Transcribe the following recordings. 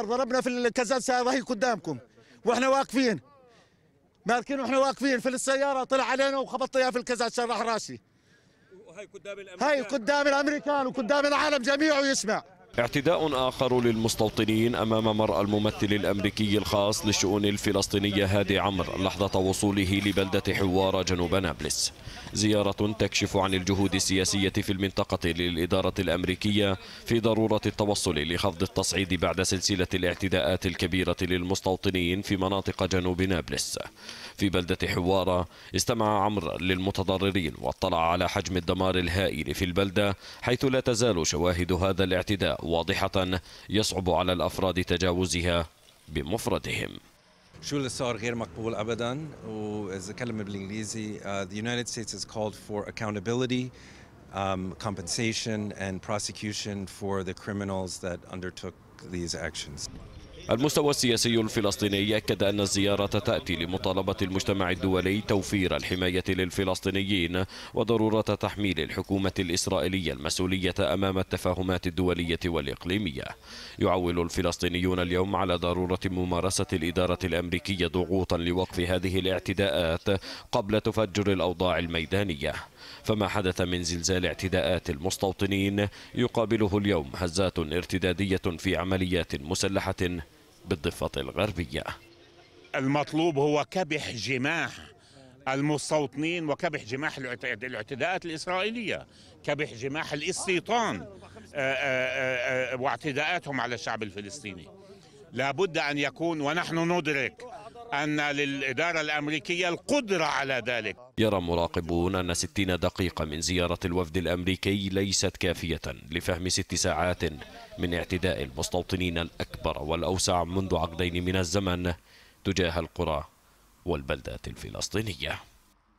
المطر ضربنا في الكزاز سيارة هي قدامكم واحنا واقفين ماركين واحنا واقفين في السياره طلع علينا وخبطتها في الكزاز شرح راسي هاي قدام الامريكان هاي قدام الامريكان وقدام العالم جميعه يسمع اعتداء آخر للمستوطنين أمام مرأى الممثل الأمريكي الخاص للشؤون الفلسطينية هادي عمر لحظة وصوله لبلدة حوارة جنوب نابلس زيارة تكشف عن الجهود السياسية في المنطقة للإدارة الأمريكية في ضرورة التوصل لخفض التصعيد بعد سلسلة الاعتداءات الكبيرة للمستوطنين في مناطق جنوب نابلس في بلدة حوارة استمع عمر للمتضررين واطلع على حجم الدمار الهائل في البلدة حيث لا تزال شواهد هذا الاعتداء واضحة يصعب على الأفراد تجاوزها بمفردهم شو اللي صار غير مقبول ابدا واذا كلمه بالانجليزي uh, the United States has called for accountability um, compensation and prosecution for the criminals that undertook these actions. المستوى السياسي الفلسطيني أكد أن الزيارة تأتي لمطالبة المجتمع الدولي توفير الحماية للفلسطينيين وضرورة تحميل الحكومة الإسرائيلية المسؤولية أمام التفاهمات الدولية والإقليمية يعول الفلسطينيون اليوم على ضرورة ممارسة الإدارة الأمريكية ضغوطا لوقف هذه الاعتداءات قبل تفجر الأوضاع الميدانية فما حدث من زلزال اعتداءات المستوطنين يقابله اليوم هزات ارتدادية في عمليات مسلحة بالضفة الغربية المطلوب هو كبح جماح المستوطنين وكبح جماح الاعتداءات الإسرائيلية كبح جماح الاستيطان آه، آه، آه، واعتداءاتهم على الشعب الفلسطيني لابد أن يكون ونحن ندرك أن للإدارة الأمريكية القدرة على ذلك يرى مراقبون أن 60 دقيقة من زيارة الوفد الأمريكي ليست كافية لفهم ست ساعات من اعتداء المستوطنين الأكبر والأوسع منذ عقدين من الزمن تجاه القرى والبلدات الفلسطينية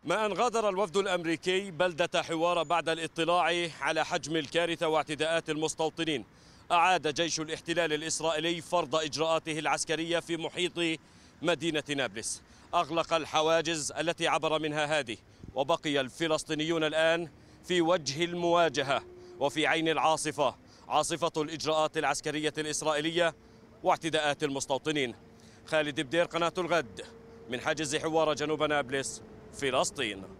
ما أن غادر الوفد الأمريكي بلدة حوار بعد الاطلاع على حجم الكارثة واعتداءات المستوطنين أعاد جيش الاحتلال الإسرائيلي فرض إجراءاته العسكرية في محيط مدينة نابلس أغلق الحواجز التي عبر منها هذه وبقي الفلسطينيون الآن في وجه المواجهة وفي عين العاصفة عاصفة الإجراءات العسكرية الإسرائيلية واعتداءات المستوطنين خالد بدير قناة الغد من حاجز حوار جنوب نابلس فلسطين